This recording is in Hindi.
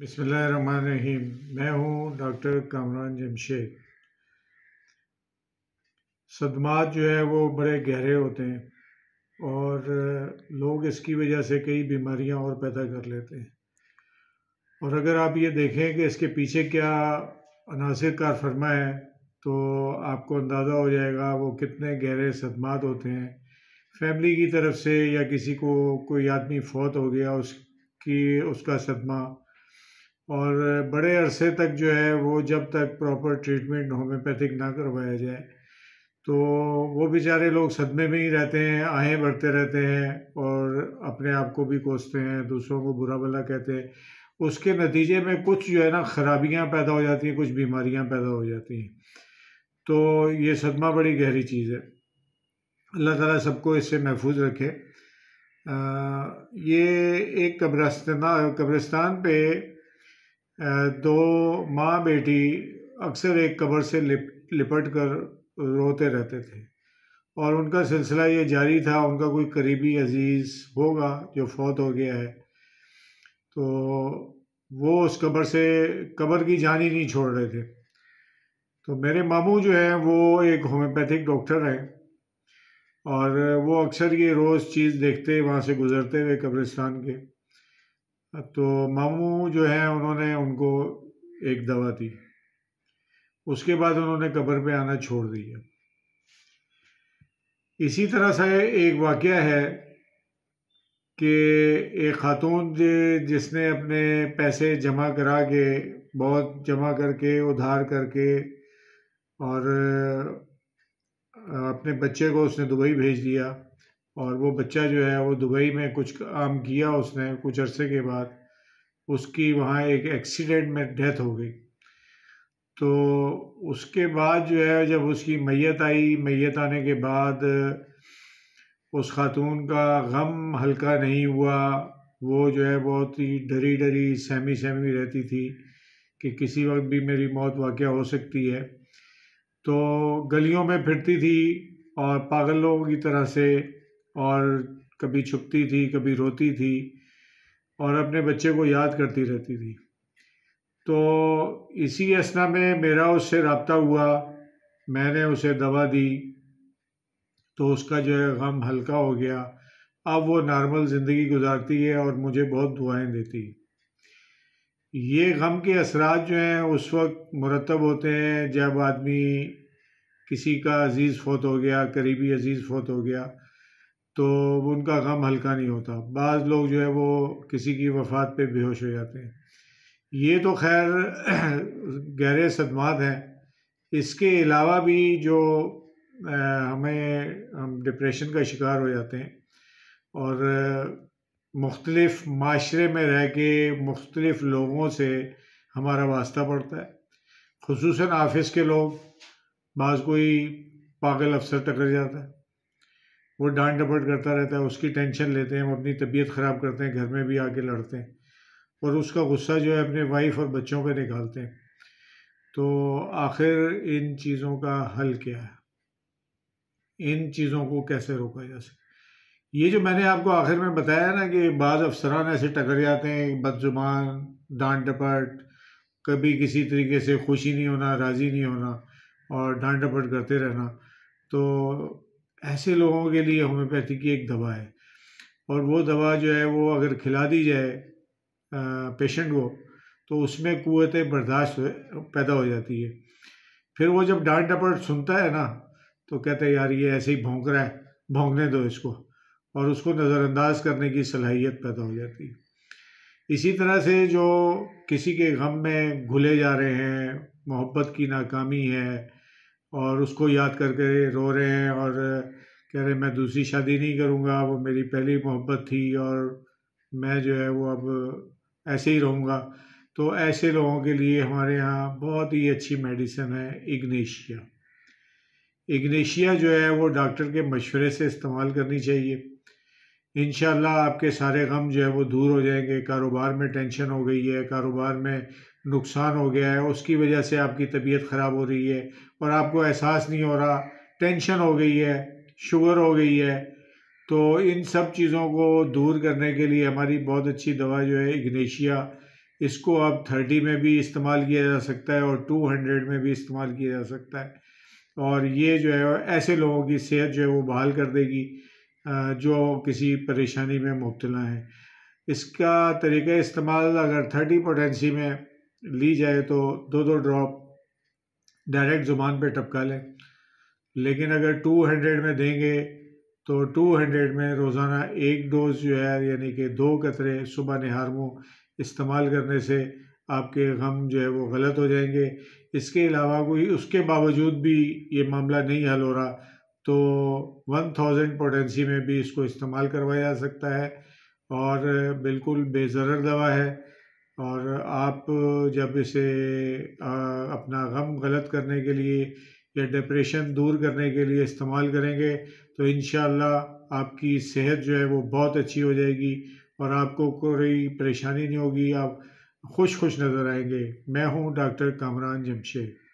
रहीम मैं हूँ डॉक्टर कामरान जमशेद सदमात जो है वो बड़े गहरे होते हैं और लोग इसकी वजह से कई बीमारियां और पैदा कर लेते हैं और अगर आप ये देखें कि इसके पीछे क्या अनासर कार फरमा है तो आपको अंदाज़ा हो जाएगा वो कितने गहरे सदमात होते हैं फैमिली की तरफ से या किसी को कोई आदमी फौत हो गया उसकी उसका सदमा और बड़े अरसे तक जो है वो जब तक प्रॉपर ट्रीटमेंट होम्योपैथिक ना करवाया जाए तो वो बेचारे लोग सदमे में ही रहते हैं आहें बढ़ते रहते हैं और अपने आप को भी कोसते हैं दूसरों को बुरा भला कहते हैं उसके नतीजे में कुछ जो है ना ख़राबियाँ पैदा हो जाती हैं कुछ बीमारियाँ पैदा हो जाती हैं तो ये सदमा बड़ी गहरी चीज़ है अल्लाह ताला सबको इससे महफूज रखे आ, ये एक कब्रस्त कब्रिस्तान पे दो माँ बेटी अक्सर एक कब्र से लिप लिपट कर रोते रहते थे और उनका सिलसिला ये जारी था उनका कोई करीबी अजीज़ होगा जो फौत हो गया है तो वो उस कब्र से कब्र की जान ही नहीं छोड़ रहे थे तो मेरे मामू जो हैं वो एक होम्योपैथिक डॉक्टर हैं और वो अक्सर ये रोज़ चीज़ देखते वहाँ से गुज़रते हुए कब्रिस्तान के तो मामू जो है उन्होंने उनको एक दवा दी उसके बाद उन्होंने कब्र पे आना छोड़ दिया इसी तरह से एक वाक़ है कि एक खातून जिसने अपने पैसे जमा करा के बहुत जमा करके उधार करके और अपने बच्चे को उसने दुबई भेज दिया और वो बच्चा जो है वो दुबई में कुछ काम किया उसने कुछ अरसे के बाद उसकी वहाँ एक एक्सीडेंट में डेथ हो गई तो उसके बाद जो है जब उसकी मैत आई मैत आने के बाद उस खातून का गम हल्का नहीं हुआ वो जो है बहुत ही डरी डरी सहमी सहमी रहती थी कि किसी वक्त भी मेरी मौत वाक़ हो सकती है तो गलियों में फिरती थी और पागलों की तरह से और कभी छुपती थी कभी रोती थी और अपने बच्चे को याद करती रहती थी तो इसी असना में मेरा उससे रबता हुआ मैंने उसे दवा दी तो उसका जो है गम हल्का हो गया अब वो नॉर्मल ज़िंदगी गुजारती है और मुझे बहुत दुआएं देती है ये गम के असरात जो हैं उस वक्त मुरतब होते हैं जब आदमी किसी का अज़ीज़ फोत हो गया करीबी अज़ीज़ फोत हो गया तो उनका गम हल्का नहीं होता बाज़ लोग जो है वो किसी की वफात पे बेहोश हो जाते हैं ये तो खैर गहरे सदमात हैं इसके अलावा भी जो हमें हम डिप्रेशन का शिकार हो जाते हैं और मुख्तलफ़ माशरे में रह के मुख्तलफ़ लोगों से हमारा वास्ता पड़ता है खसूस ऑफिस के लोग बाज़ कोई पागल अफसर टकर जाता है वो डांट डपट करता रहता है उसकी टेंशन लेते हैं वो अपनी तबीयत ख़राब करते हैं घर में भी आके लड़ते हैं और उसका गुस्सा जो है अपने वाइफ और बच्चों पर निकालते हैं तो आखिर इन चीज़ों का हल क्या है इन चीज़ों को कैसे रोका जा सके ये जो मैंने आपको आखिर में बताया ना कि बाज़ अफसरान ऐसे टकर जाते हैं बदजुबान डांट डपट कभी किसी तरीके से खुशी नहीं होना राज़ी नहीं होना और डांट डपट करते रहना तो ऐसे लोगों के लिए होम्योपैथी की एक दवा है और वो दवा जो है वो अगर खिला दी जाए पेशेंट को तो उसमें कुत बर्दाश्त पैदा हो जाती है फिर वो जब डांट डपट सुनता है ना तो कहते हैं यार ये ऐसे ही भोंक रहा है भोंकने दो इसको और उसको नज़रअंदाज करने की सलाहियत पैदा हो जाती है इसी तरह से जो किसी के गम में घुले जा रहे हैं मोहब्बत की नाकामी है और उसको याद करके रो रहे हैं और कह रहे मैं दूसरी शादी नहीं करूँगा वो मेरी पहली मोहब्बत थी और मैं जो है वो अब ऐसे ही रहूँगा तो ऐसे लोगों के लिए हमारे यहाँ बहुत ही अच्छी मेडिसिन है इग्नेशिया इग्नेशिया जो है वो डॉक्टर के मशवरे से इस्तेमाल करनी चाहिए इन आपके सारे गम जो है वो दूर हो जाएंगे कारोबार में टेंशन हो गई है कारोबार में नुकसान हो गया है उसकी वजह से आपकी तबीयत ख़राब हो रही है और आपको एहसास नहीं हो रहा टेंशन हो गई है शुगर हो गई है तो इन सब चीज़ों को दूर करने के लिए हमारी बहुत अच्छी दवा जो है इग्नेशिया इसको अब थर्टी में भी इस्तेमाल किया जा सकता है और टू हंड्रेड में भी इस्तेमाल किया जा सकता है और ये जो है ऐसे लोगों की सेहत जो है वो बहाल कर देगी जो किसी परेशानी में मुबतला है इसका तरीका इस्तेमाल अगर थर्टी पोटेंसी में ली जाए तो दो दो ड्रॉप डायरेक्ट ज़ुबान पे टपका लें लेकिन अगर 200 में देंगे तो 200 में रोज़ाना एक डोज जो है यानी कि दो कतरे सुबह नहार मुँह इस्तेमाल करने से आपके गम जो है वो गलत हो जाएंगे इसके अलावा कोई उसके बावजूद भी ये मामला नहीं हल हो रहा तो 1000 थाउजेंड पोटेंसी में भी इसको इस्तेमाल करवाया जा सकता है और बिल्कुल बेजर दवा है और आप जब इसे अपना गम गलत करने के लिए या डिप्रेशन दूर करने के लिए इस्तेमाल करेंगे तो इन आपकी सेहत जो है वो बहुत अच्छी हो जाएगी और आपको कोई परेशानी नहीं होगी आप खुश खुश नज़र आएंगे मैं हूं डॉक्टर कामरान जमशेद